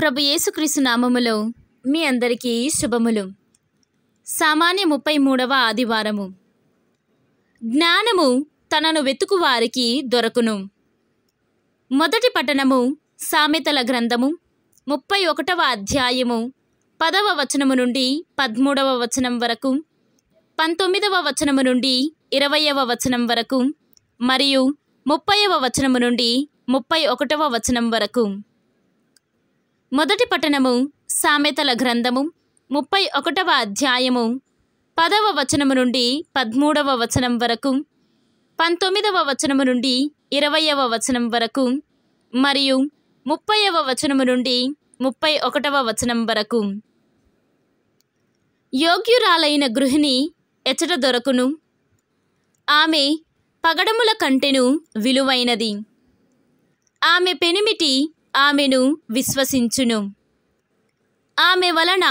ప్రభు యేసుక్రీస్తు నామములో మీ అందరికీ శుభములు సామాన్య ముప్పై మూడవ ఆదివారము జ్ఞానము తనను వెతుకు వారికి దొరకును మొదటి పట్టణము సామెతల గ్రంథము ముప్పై ఒకటవ అధ్యాయము పదవ వచనము నుండి పదమూడవ వచనం వరకు పంతొమ్మిదవ వచనము నుండి ఇరవయవ వచనం వరకు మరియు ముప్పైవ వచనము నుండి ముప్పై ఒకటవ వచనం వరకు మొదటి పఠనము సామెతల గ్రంథము ముప్పై ఒకటవ అధ్యాయము పదవ వచనము నుండి పదమూడవ వచనం వరకు పంతొమ్మిదవ వచనము నుండి ఇరవయవ వచనం వరకు మరియు ముప్పైవ వచనము నుండి ముప్పై ఒకటవ వచనం వరకు యోగ్యురాలైన గృహిణి ఎచ్చట దొరకును ఆమె పగడముల కంటెను విలువైనది ఆమె పెనిమిటి ఆమెను విశ్వసించును ఆమె వలన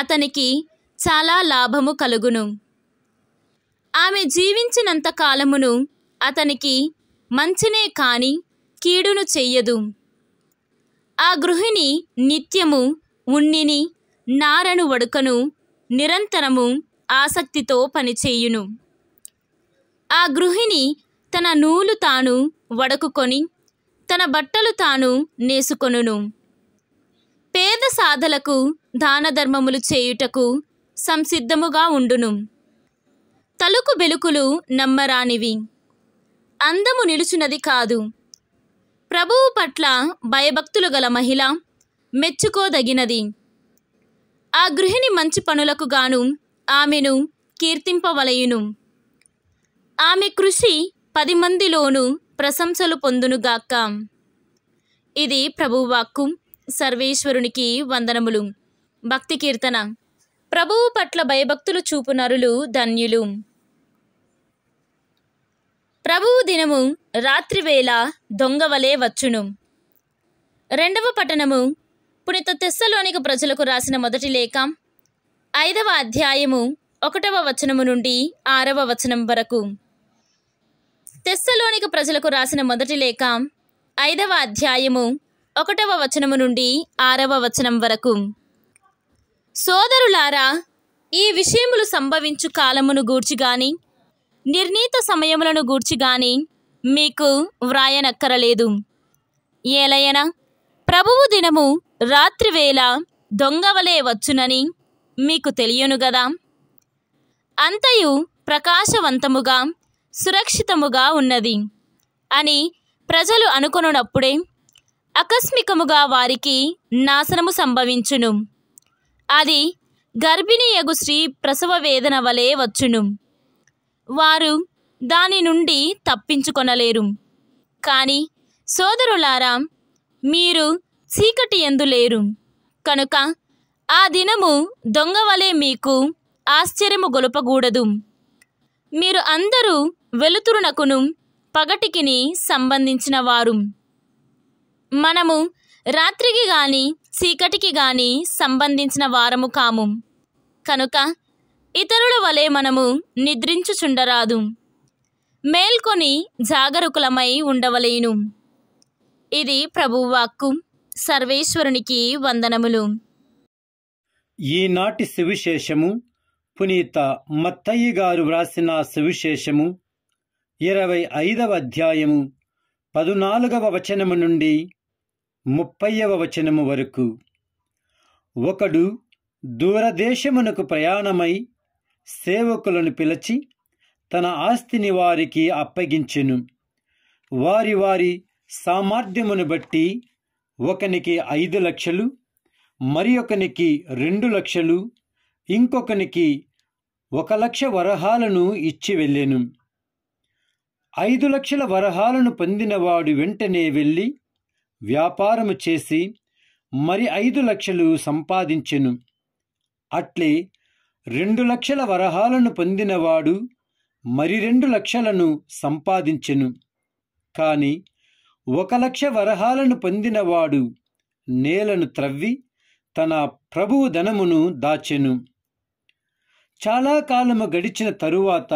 అతనికి చాలా లాభము కలుగును ఆమె జీవించినంత కాలమును అతనికి మంచినే కాని కీడును చెయ్యదు ఆ గృహిణి నిత్యము ఉన్నిని నారను వడుకను నిరంతరము ఆసక్తితో పనిచేయును ఆ గృహిణి తన నూలు తాను వడుకుకొని తన బట్టలు తాను నేసుకొనును పేద సాధలకు దానధర్మములు చేయుటకు సంసిద్ధముగా ఉండును తలుకు బెలుకులు నమ్మరానివి అందము నిలుచునది కాదు ప్రభువు పట్ల భయభక్తులు గల మహిళ మెచ్చుకోదగినది ఆ గృహిణి మంచి పనులకు గాను ఆమెను కీర్తింపవలయును ఆమె కృషి పది మందిలోనూ ప్రశంసలు పొందునుగాక ఇది ప్రభువాక్కు సర్వేశ్వరునికి వందనములు భక్తి కీర్తన ప్రభువు పట్ల భయభక్తులు చూపునరులు ధన్యులు ప్రభువు దినము రాత్రివేళ దొంగవలే వచ్చును రెండవ పట్టణము పునిత తెస్సలోనికి ప్రజలకు రాసిన మొదటి లేఖ ఐదవ అధ్యాయము ఒకటవ వచనము నుండి ఆరవ వచనం వరకు తెస్సలోనిక ప్రజలకు రాసిన మొదటి లేఖ ఐదవ అధ్యాయము ఒకటవ వచనము నుండి ఆరవ వచనం వరకు సోదరులారా ఈ విషయములు సంభవించు కాలమును గూర్చి గాని నిర్ణీత సమయములను గూర్చి గాని మీకు వ్రాయనక్కరలేదు ఏలయన ప్రభువు దినము రాత్రివేళ దొంగవలే వచ్చునని మీకు తెలియను గదా అంతయు ప్రకాశవంతముగా సురక్షితముగా ఉన్నది అని ప్రజలు అనుకున్నప్పుడే ఆకస్మికముగా వారికి నాశనము సంభవించును అది గర్భిణీయగు స్త్రీ ప్రసవ వేదన వలె వచ్చును వారు దాని నుండి తప్పించుకొనలేరు కానీ సోదరులారా మీరు చీకటి ఎందు లేరు కనుక ఆ దినము దొంగవలే మీకు ఆశ్చర్యము గొలపకూడదు మీరు అందరూ వెలుతురునకును పగటికిని సంబంధించిన వారు మనము రాత్రికి గాని చీకటికి గాని సంబంధించిన వారము కాము కనుక ఇతరుల వలె మనము నిద్రించుచుండరాదు మేల్కొని జాగరూకులమై ఉండవలేను ఇది ప్రభువాక్కు సర్వేశ్వరునికి వందనములు ఈనాటి సువిశేషము పునీత మత్తయ్య గారు వ్రాసిన సువిశేషము ఇరవై ఐదవ అధ్యాయము పదునాలుగవ వచనము నుండి ముప్పైవ వచనము వరకు ఒకడు దూరదేశమునకు ప్రయాణమై సేవకులను పిలిచి తన ఆస్తిని వారికి అప్పగించెను వారి వారి సామర్థ్యమును బట్టి ఒకనికి ఐదు లక్షలు మరి ఒకనికి రెండు లక్షలు ఇంకొకనికి ఒక లక్ష వరహాలను ఇచ్చి వెళ్ళాను ఐదు లక్షల వరహాలను పొందినవాడు వెంటనే వెళ్ళి వ్యాపారము చేసి మరి ఐదు లక్షలు సంపాదించెను అట్లే రెండు లక్షల వరహాలను పొందినవాడు మరి రెండు లక్షలను సంపాదించెను కాని ఒక లక్ష వరహాలను పొందినవాడు నేలను త్రవ్వి తన ప్రభువు ధనమును దాచెను చాలా కాలము గడిచిన తరువాత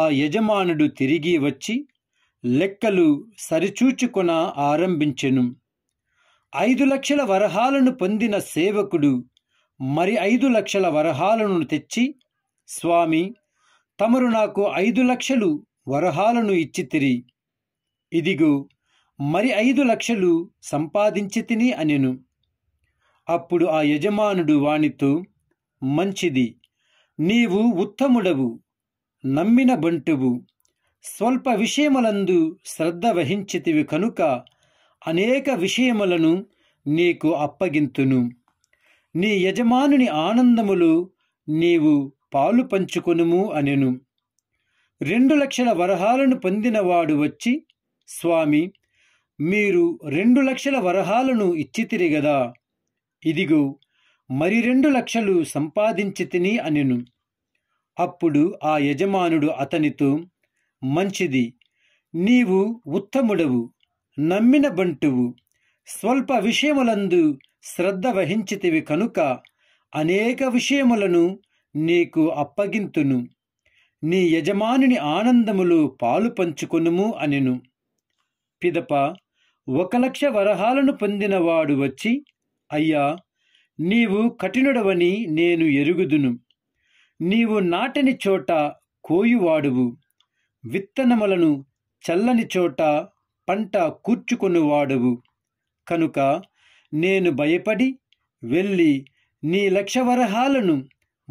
ఆ యజమానుడు తిరిగి వచ్చి లెక్కలు సరిచూచుకొన ఆరంభించెను ఐదు లక్షల వరహాలను పొందిన సేవకుడు మరి ఐదు లక్షల వరహాలను తెచ్చి స్వామి తమరు నాకు ఐదు లక్షలు వరహాలను ఇచ్చితిరి ఇదిగో మరి ఐదు లక్షలు సంపాదించి తిని అనెను అప్పుడు ఆ యజమానుడు వానితో మంచిది నీవు ఉత్తముడవు నమ్మిన బంటువు స్వల్ప విషయములందు శ్రద్ధ వహించితివి కనుక అనేక విషయములను నీకు అప్పగింతును నీ యజమానుని ఆనందములు నీవు పాలు పంచుకొనుము అనెను రెండు లక్షల వరహాలను పొందినవాడు వచ్చి స్వామి మీరు రెండు లక్షల వరహాలను ఇచ్చితిరిగదా ఇదిగో మరి రెండు లక్షలు సంపాదించి తిని అనెను అప్పుడు ఆ యజమానుడు అతనితో మంచిది నీవు ఉత్తముడవు నమ్మిన బంటువు స్వల్ప విషయములందు శ్రద్ధ వహించితివి కనుక అనేక విషయములను నీకు అప్పగింతును నీ యజమానుని ఆనందములు పాలు పంచుకొనుము అనెను పిదప ఒక లక్ష వరహాలను పొందినవాడు వచ్చి అయ్యా నీవు కఠినుడవని నేను ఎరుగుదును నీవు నాటని చోట కోయువాడువు విత్తనములను చల్లని చోట పంట కూర్చుకొనువాడువు కనుక నేను భయపడి వెళ్ళి నీ లక్షవరహాలను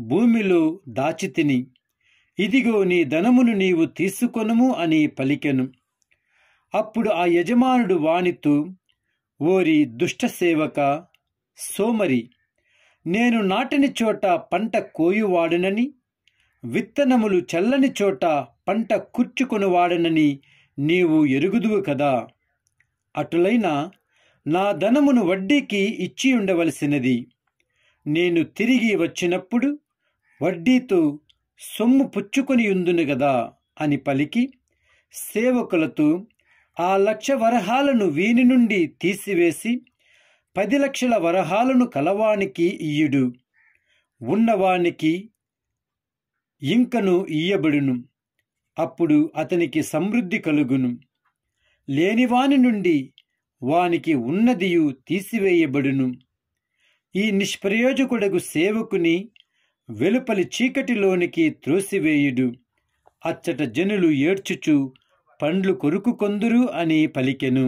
భూమిలో దాచితిని ఇదిగో నీ ధనమును నీవు తీసుకొనుము అని పలికెను అప్పుడు ఆ యజమానుడు వానితో ఓరి దుష్ట సేవక సోమరి నేను నాటిని చోట పంట కోయువాడనని విత్తనములు చల్లని చోట పంట కూర్చుకొనివాడనని నీవు ఎరుగుదువు కదా అటులైన నా ధనమును వడ్డీకి ఇచ్చి ఉండవలసినది నేను తిరిగి వచ్చినప్పుడు వడ్డీతో సొమ్ము పుచ్చుకొని ఉందును కదా అని పలికి సేవకులతో ఆ లక్ష వరహాలను వీని నుండి తీసివేసి పది లక్షల వరహాలను కలవానికి ఇయుడు ఉన్నవానికి ఇంకను ఇయ్యబడును అప్పుడు అతనికి సమృద్ధి కలుగును లేనివాని నుండి వానికి ఉన్నదియు తీసివేయబడును ఈ నిష్ప్రయోజకుడగు సేవకుని వెలుపలి చీకటిలోనికి త్రోసివేయుడు అచ్చట జనులు ఏడ్చుచు పండ్లు కొరుకు కొందురు అని పలికెను